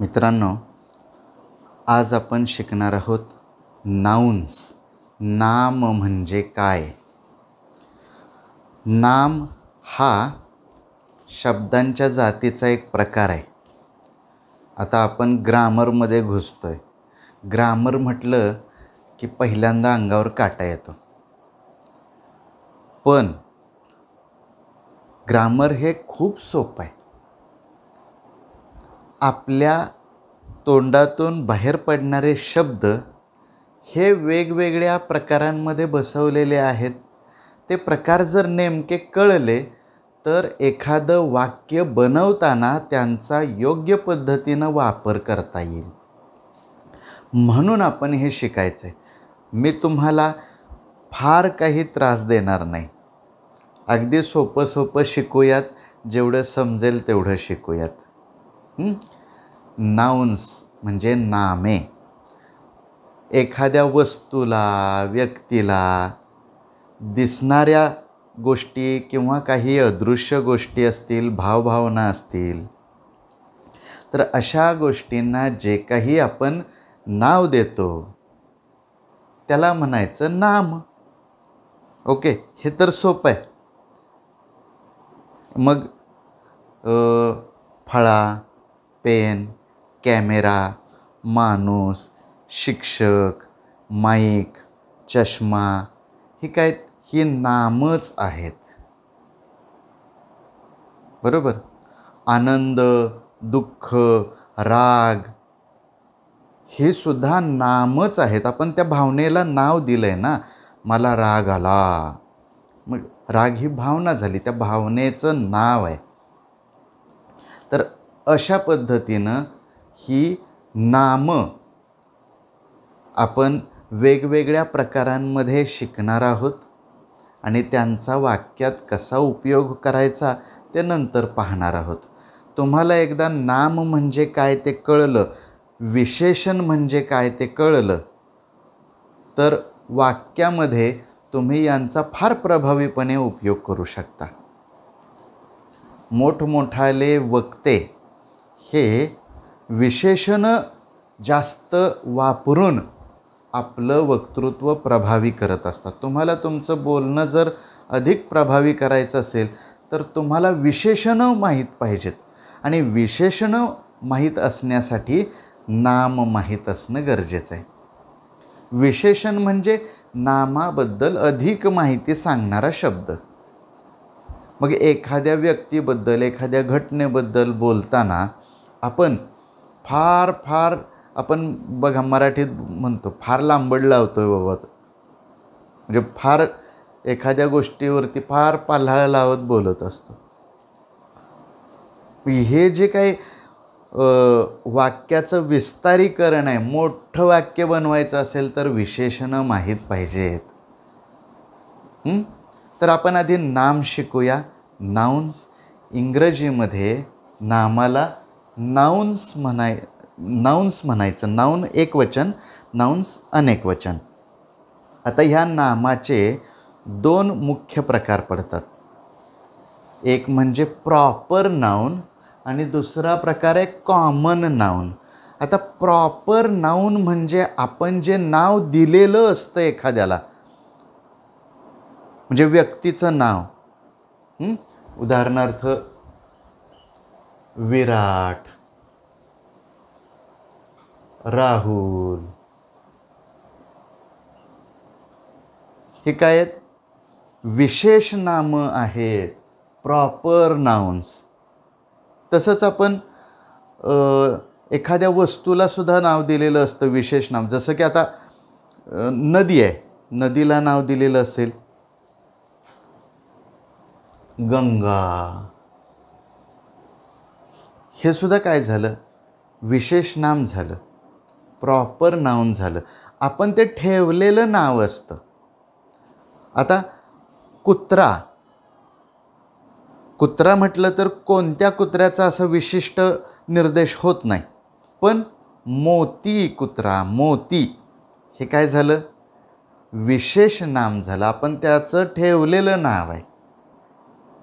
मित्रांनो आज आपण शिकणार आहोत नाउन्स नाम म्हणजे काय नाम हा शब्दांच्या जातीचा एक प्रकार आहे आता आपण ग्रामरमध्ये घुसतो आहे ग्रामर म्हटलं की पहिल्यांदा अंगावर काटा येतो पण ग्रामर हे खूप सोपं आहे आपल्या तोंडातून बाहेर पडणारे शब्द हे वेगवेगळ्या प्रकारांमध्ये बसवलेले आहेत ते प्रकार जर नेमके कळले तर एखादं वाक्य बनवताना त्यांचा योग्य पद्धतीनं वापर करता येईल म्हणून आपण हे शिकायचं आहे मी तुम्हाला फार काही त्रास देणार नाही अगदी सोपं सोपं शिकूयात जेवढं समजेल तेवढं शिकूयात नाउन्स म्हणजे नामे एखाद्या वस्तूला व्यक्तीला दिसणाऱ्या गोष्टी किंवा काही अदृश्य गोष्टी असतील भावभावना असतील तर अशा गोष्टींना जे काही आपण नाव देतो त्याला म्हणायचं नाम ओके हे तर सोपं आहे मग फळा पेन कॅमेरा माणूस शिक्षक माईक चष्मा ही काय ही नामच आहेत बरोबर आनंद दुःख राग हे सुद्धा नामच आहेत आपण त्या भावनेला नाव दिलं आहे ना मला राग आला मग राग ही भावना झाली त्या भावनेचं नाव आहे तर अशा पद्धतीनं ही नामं आपण वेगवेगळ्या प्रकारांमध्ये शिकणार आहोत आणि त्यांचा वाक्यात कसा उपयोग करायचा ते नंतर पाहणार आहोत तुम्हाला एकदा नाम म्हणजे काय ते कळलं विशेषण म्हणजे काय ते कळलं तर वाक्यामध्ये तुम्ही यांचा फार प्रभावीपणे उपयोग करू शकता मोठमोठाले वक्ते हे विशेषणं जास्त वापरून आपलं वक्तृत्व प्रभावी करत असतात तुम्हाला तुमचं बोलणं जर अधिक प्रभावी करायचं असेल तर तुम्हाला विशेषणं माहीत पाहिजेत आणि विशेषणं माहीत असण्यासाठी नाम माहीत असणं गरजेचं आहे विशेषण म्हणजे नामाबद्दल अधिक माहिती सांगणारा शब्द मग एखाद्या व्यक्तीबद्दल एखाद्या घटनेबद्दल बोलताना आपण फार फार आपण बघा मराठीत म्हणतो फार लांबड लावतो आहे बाबा म्हणजे फार एखाद्या गोष्टीवरती फार पाल्हाळा लावत बोलत असतो हे जे काही वाक्याचं विस्तारीकरण आहे मोठं वाक्य बनवायचं असेल तर विशेषणं माहीत पाहिजेत तर आपण आधी नाम शिकूया नाउन्स इंग्रजीमध्ये नामाला नाउन्स म्हणाय नाउन्स म्हणायचं नाऊन एक वचन नाउन्स अनेक वचन आता ह्या नामाचे दोन मुख्य प्रकार पडतात एक म्हणजे प्रॉपर नाउन, आणि दुसरा प्रकार आहे कॉमन नाऊन आता प्रॉपर नाऊन म्हणजे आपण जे नाव दिलेलं असतं एखाद्याला म्हणजे व्यक्तीचं नाव उदाहरणार्थ विराट राहुल हे काय आहेत विशेष नाम आहेत प्रॉपर नाउन्स तसंच आपण एखाद्या वस्तूला सुद्धा नाव दिलेलं असतं विशेष नाम, जसं की आता नदी आहे नदीला नाव दिलेलं असेल गंगा हे सुद्धा काय झालं विशेष नाम झालं प्रॉपर नाऊन झालं आपण ते ठेवलेलं नाव असतं आता कुत्रा कुत्रा म्हटलं तर कोणत्या कुत्र्याचा असं विशिष्ट निर्देश होत नाही पण मोती कुत्रा मोती हे काय झालं विशेष नाम झालं आपण त्याचं ठेवलेलं नाव आहे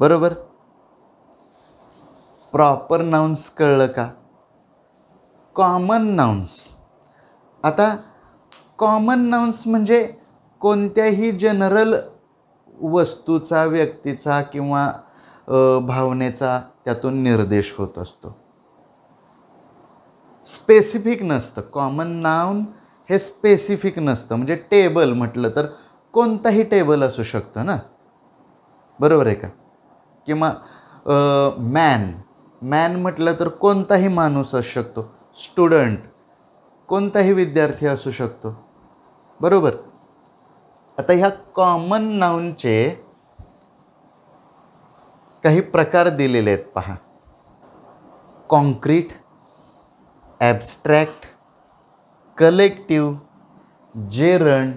बरोबर प्रॉपर नाउन्स कळलं का कॉमन नाउन्स आता कॉमन नाउन्स म्हणजे कोणत्याही जनरल वस्तूचा व्यक्तीचा किंवा भावनेचा त्यातून निर्देश होत असतो स्पेसिफिक नसतं कॉमन नाऊन हे स्पेसिफिक नसतं म्हणजे टेबल म्हटलं तर कोणताही टेबल असू शकतं ना बरोबर आहे का किंवा मॅन मॅन म्हटलं तर कोणताही माणूस असू शकतो स्टुडंट कोणताही विद्यार्थी असू शकतो बरोबर आता ह्या कॉमन नाऊनचे काही प्रकार दिलेले आहेत पहा कॉन्क्रीट ॲबस्ट्रॅक्ट कलेक्टिव जेरण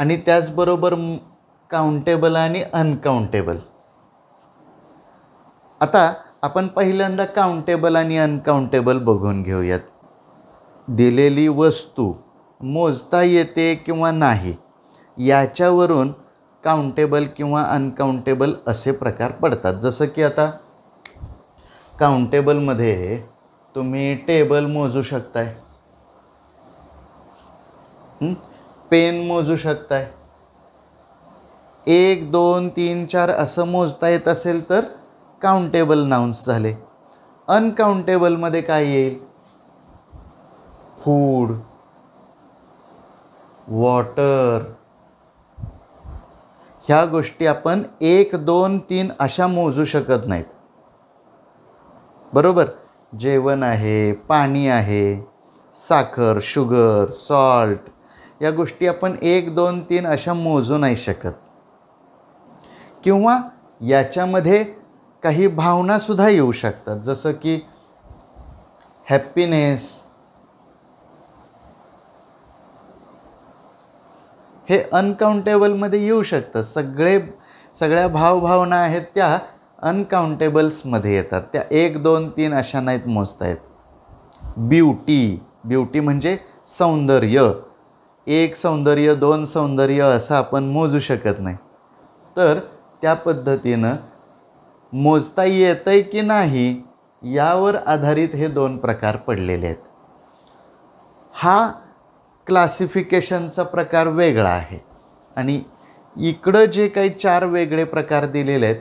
आणि त्याचबरोबर काउंटेबल आणि अनकाउंटेबल आता आपण पहिल्यांदा काउंटेबल आणि अनकाउंटेबल बघून घेऊयात दिलेली वस्तू मोजता येते किंवा नाही याच्यावरून काउंटेबल किंवा अनकाउंटेबल असे प्रकार पडतात जसं की आता काउंटेबलमध्ये तुम्ही टेबल मोजू शकताय पेन मोजू शकताय एक दोन तीन चार असं मोजता येत असेल तर काउंटेबल नाउन्स झाले अनकाउंटेबलमध्ये काय येईल फूड वॉटर ह्या गोष्टी आपण एक दोन तीन अशा मोजू शकत नाहीत बरोबर जेवण आहे पाणी आहे साखर शुगर सॉल्ट या गोष्टी आपण एक दोन तीन अशा मोजू नाही शकत किंवा याच्यामध्ये काही भावनासुद्धा येऊ शकतात जसं की हॅप्पीनेस हे अनकाउंटेबलमध्ये येऊ शकतं सगळे सगळ्या भावभावना आहेत त्या अनकाउंटेबल्समध्ये येतात त्या एक दोन तीन अशा नाहीत मोजता येत ब्युटी ब्युटी म्हणजे सौंदर्य एक सौंदर्य दोन सौंदर्य असं आपण मोजू शकत नाही तर त्या पद्धतीनं मोजता येतं आहे की नाही यावर आधारित हे दोन प्रकार पडलेले आहेत हा क्लासिफिकेशनचा प्रकार वेगळा आहे आणि इकडं जे काही चार वेगळे प्रकार दिलेले आहेत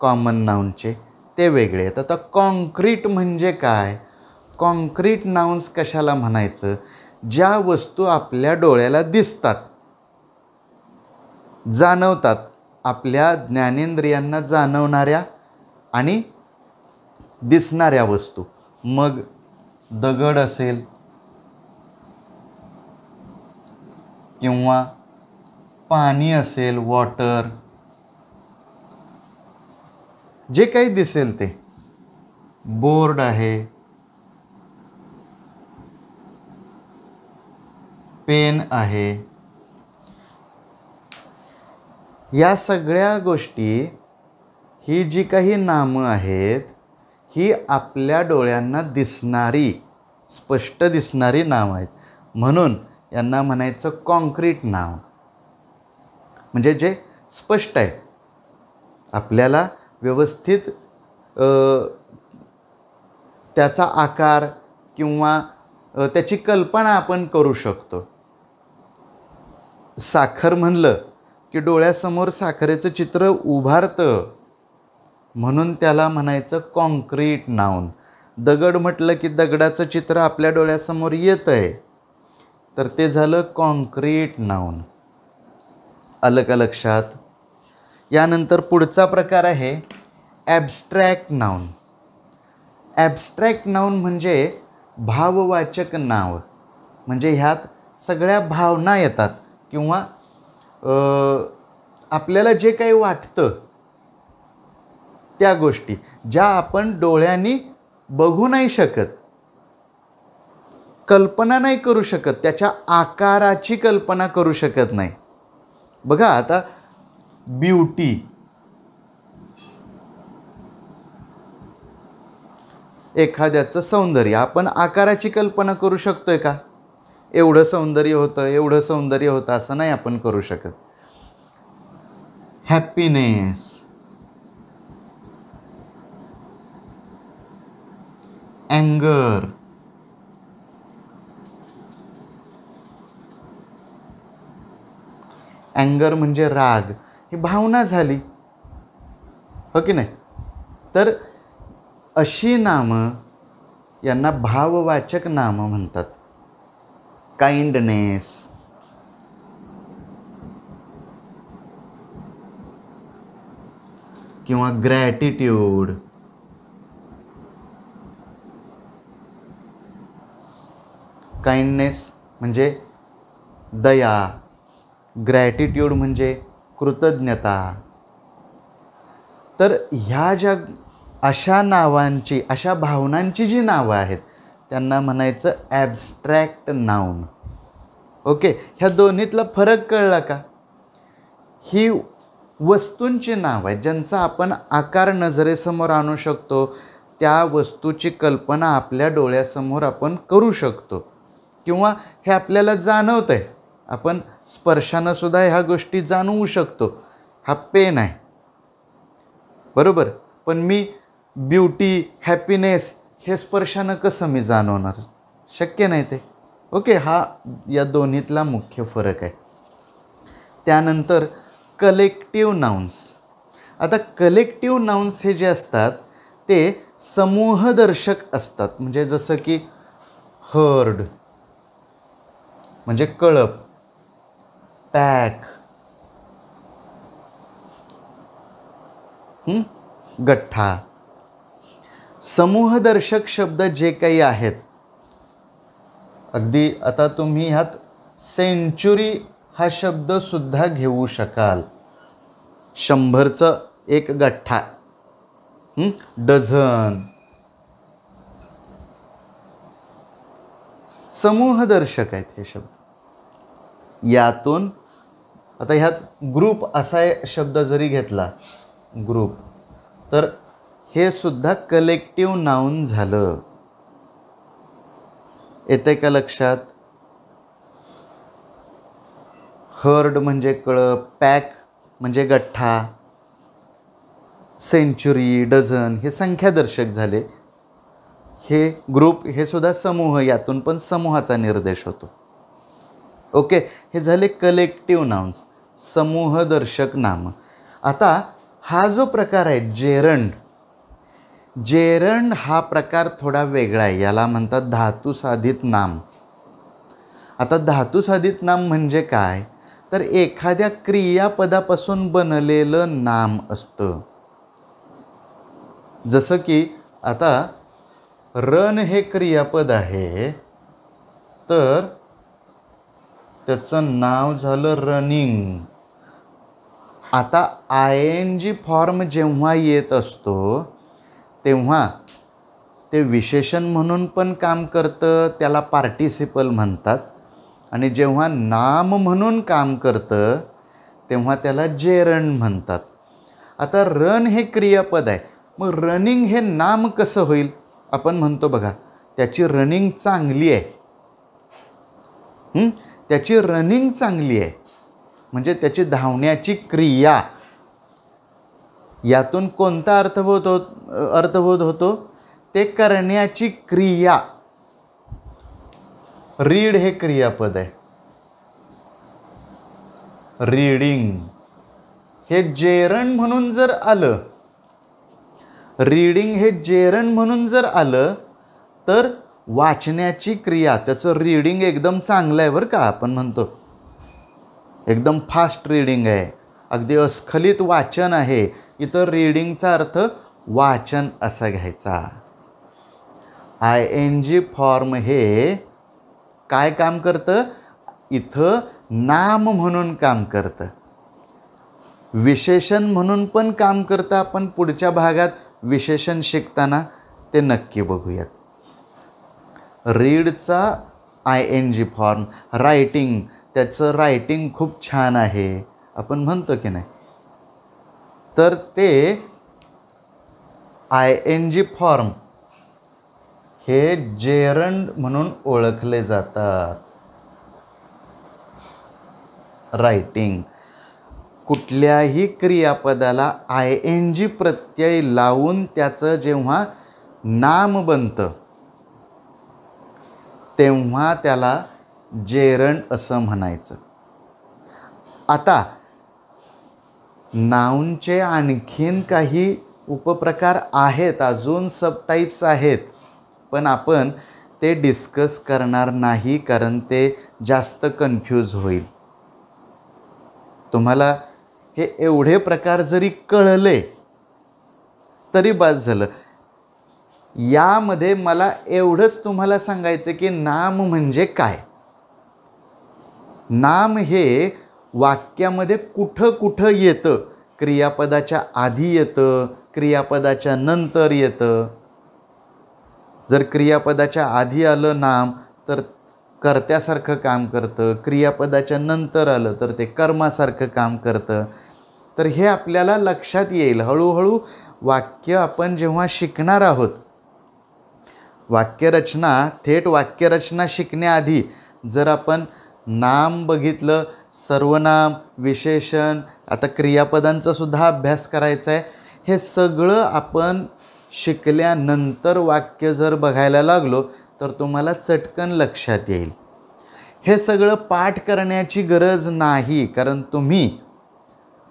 कॉमन नाऊनचे ते वेगळे आहेत आता कॉन्क्रीट म्हणजे काय कॉन्क्रीट नाउन्स कशाला म्हणायचं ज्या वस्तू आपल्या डोळ्याला दिसतात जाणवतात आपल्या ज्ञानेंद्रियांना जाणवणाऱ्या आणि दिसणाऱ्या वस्तू मग दगड असेल किंवा पाणी असेल वॉटर जे काही दिसेल ते बोर्ड आहे पेन आहे या सगळ्या गोष्टी ही जी काही नामं आहेत ही आपल्या डोळ्यांना दिसणारी स्पष्ट दिसणारी नाव आहेत म्हणून यांना म्हणायचं कॉन्क्रीट नाव म्हणजे जे स्पष्ट आहे आपल्याला व्यवस्थित त्याचा आकार किंवा त्याची कल्पना आपण करू शकतो साखर म्हणलं की डोळ्यासमोर साखरेचं चित्र उभारतं म्हणून त्याला म्हणायचं कॉन्क्रीट नाऊन दगड म्हटलं की दगडाचं चित्र आपल्या डोळ्यासमोर येतं आहे तर ते झालं कॉन्क्रीट नाऊन अलग का लक्षात यानंतर पुढचा प्रकार आहे ॲबस्ट्रॅक्ट नाऊन ॲबस्ट्रॅक्ट नाऊन म्हणजे भाववाचक नाव म्हणजे ह्यात सगळ्या भावना येतात किंवा आपल्याला जे काही वाटतं त्या गोष्टी ज्या आपण डोळ्यांनी बघू नाही शकत कल्पना नाही करू शकत त्याच्या आकाराची कल्पना करू शकत नाही बघा आता ब्युटी एखाद्याचं सौंदर्य आपण आकाराची कल्पना करू शकतोय का एवढं सौंदर्य होतं एवढं सौंदर्य होतं असं नाही आपण करू शकत हॅपीनेस अँगर अँगर म्हणजे राग ही भावना झाली हो की नाही तर अशी नामं यांना भाववाचक नामं म्हणतात काइंडनेस किंवा ग्रॅटिट्यूड काइंडनेस म्हणजे दया ग्रॅटिट्यूड म्हणजे कृतज्ञता तर ह्या ज्या अशा नावांची अशा भावनांची जी नावं आहेत त्यांना म्हणायचं ॲबस्ट्रॅक्ट नाऊन ओके ह्या दोन्हीतला फरक कळला का ही वस्तूंची नावं आहेत ज्यांचा आपण आकार नजरेसमोर आणू शकतो त्या वस्तूची कल्पना आपल्या डोळ्यासमोर आपण करू शकतो किंवा हे आपल्याला जाणवत आहे आपण स्पर्शानंसुद्धा ह्या गोष्टी जाणवू शकतो हा पेन आहे बरोबर पण मी ब्युटी हॅपीनेस हे स्पर्शानं कसं मी जाणवणार शक्य नाही ते ओके हा या दोन्हीतला मुख्य फरक आहे त्यानंतर कलेक्टिव नाउन्स आता कलेक्टिव नाउन्स हे जे असतात ते समूहदर्शक असतात म्हणजे जसं की हर्ड म्हणजे कळप पॅक गठ्ठा समूहदर्शक शब्द जे काही आहेत अगदी आता तुम्ही ह्यात सेंचुरी हा शब्द सुद्धा घेऊ शकाल शंभरचं एक गठ्ठा डझन समूहदर्शक आहेत हे शब्द यातून आता ह्यात ग्रुप असा शब्द जरी घेतला ग्रुप तर हे सुद्धा कलेक्टिव नाउन झालं येते का लक्षात हर्ड म्हणजे कळप पॅक म्हणजे गठ्ठा सेंचुरी डझन हे संख्यादर्शक झाले हे ग्रुप हे सुद्धा समूह यातून पण समूहाचा निर्देश होतो ओके हे झाले कलेक्टिव्ह नाउन्स समूहदर्शक नाम आता हा जो प्रकार आहे जेरंड जेरंड हा प्रकार थोडा वेगळा आहे याला म्हणतात धातुसाधित नाम आता धातुसाधित नाम म्हणजे काय तर एखाद्या क्रियापदापासून बनलेलं नाम असतं जसं की आता रन हे क्रियापद आहे तर त्याचं नाव झालं रनिंग आता आय एन जी फॉर्म जेव्हा येत असतो तेव्हा ते विशेषण म्हणून पण काम करतं त्याला पार्टिसिपल म्हणतात आणि जेव्हा नाम म्हणून काम करतं तेव्हा त्याला रन म्हणतात आता रन हे क्रियापद आहे मग रनिंग हे नाम कसं होईल आपण म्हणतो बघा त्याची रनिंग चांगली आहे त्याची रनिंग चांगली आहे म्हणजे त्याची धावण्याची क्रिया यातून कोणता अर्थबोध होत अर्थबोध होतो ते करण्याची क्रिया रीड हे क्रियापद आहे रीडिंग हे जेरण म्हणून जर आलं रीडिंग हे जेरण म्हणून जर आलं तर वाचण्याची क्रिया त्याचं रीडिंग एकदम चांगलं आहे बरं का आपण म्हणतो एकदम फास्ट रीडिंग आहे अगदी अस्खलित वाचन आहे इथं रीडिंगचा अर्थ वाचन असा घ्यायचा आय एन जी फॉर्म हे काय काम करतं इथं नाम म्हणून काम करतं विशेषण म्हणून पण काम करतं आपण पुढच्या भागात विशेषण शिकताना ते नक्की बघूयात रीडचा I N G form writing त्याचं रायटिंग खूप छान आहे आपण म्हणतो की नाही तर ते आय एन जी फॉर्म हे जेरंड म्हणून ओळखले जातात रायटिंग कुठल्याही क्रियापदाला आय एन जी प्रत्यय लावून त्याचं जेव्हा नाम बनतं तेव्हा त्याला जेरण असं म्हणायचं आता नाऊनचे आणखीन काही उपप्रकार आहेत अजून सब टाईप्स आहेत पण आपण ते डिस्कस करणार नाही कारण ते जास्त कन्फ्यूज होईल तुम्हाला हे एवढे प्रकार जरी कळले तरी बाज झालं यामध्ये मला एवढंच तुम्हाला सांगायचं की नाम म्हणजे काय नाम हे वाक्यामध्ये कुठं कुठं येतं क्रियापदाच्या आधी येतं क्रियापदाच्या नंतर येतं जर क्रियापदाच्या आधी आलं नाम तर कर्त्यासारखं काम करतं क्रियापदाच्या नंतर आलं तर ते कर्मासारखं काम करतं तर हे आपल्याला लक्षात येईल हळूहळू वाक्य आपण जेव्हा शिकणार आहोत वाक्यरचना थेट वाक्यरचना शिकण्याआधी जर आपण नाम बघितलं सर्वनाम विशेषण आता क्रियापदांचासुद्धा अभ्यास करायचा आहे हे सगळं आपण शिकल्यानंतर वाक्य जर बघायला लागलो तर तुम्हाला चटकन लक्षात येईल हे सगळं पाठ करण्याची गरज नाही कारण तुम्ही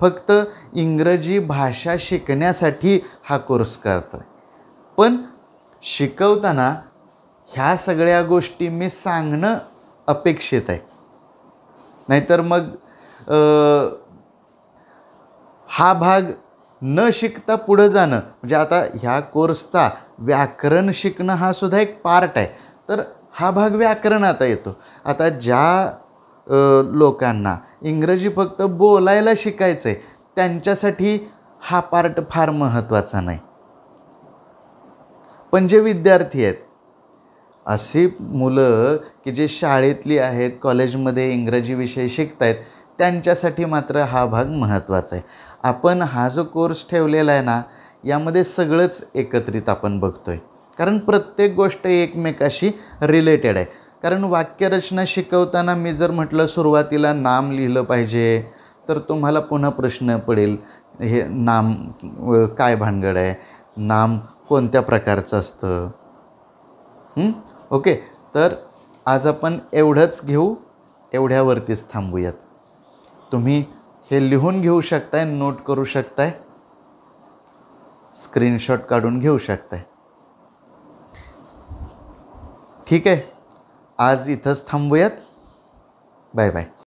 फक्त इंग्रजी भाषा शिकण्यासाठी हा कोर्स आहे पण शिकवताना ह्या सगळ्या गोष्टी मी सांगणं अपेक्षित आहे नाहीतर मग हा भाग न शिकता पुढं जाणं म्हणजे आता ह्या कोर्सचा व्याकरण शिकणं हा सुद्धा एक पार्ट आहे तर हा भाग व्याकरण आता येतो आता ज्या लोकांना इंग्रजी फक्त बोलायला शिकायचं आहे त्यांच्यासाठी हा पार्ट फार महत्त्वाचा नाही पण जे विद्यार्थी आहेत अशी मुलं की जे शाळेतली आहेत कॉलेजमध्ये इंग्रजी विषय शिकत आहेत त्यांच्यासाठी मात्र हा भाग महत्त्वाचा आहे आपण हा जो कोर्स ठेवलेला आहे ना यामध्ये सगळंच एकत्रित आपण बघतो आहे कारण प्रत्येक गोष्ट एकमेकाशी रिलेटेड आहे कारण वाक्यरचना शिकवताना मी जर म्हटलं सुरुवातीला नाम लिहिलं पाहिजे तर तुम्हाला पुन्हा प्रश्न पडेल हे नाम काय भानगड आहे नाम कोणत्या प्रकारचं असतं ओके तर आज आपण एवढंच घेऊ एवढ्यावरतीच थांबूयात तुम्ही हे लिहून घेऊ शकताय नोट करू शकताय स्क्रीनशॉट काढून घेऊ शकताय ठीक आहे आज इथंच थांबूयात बाय बाय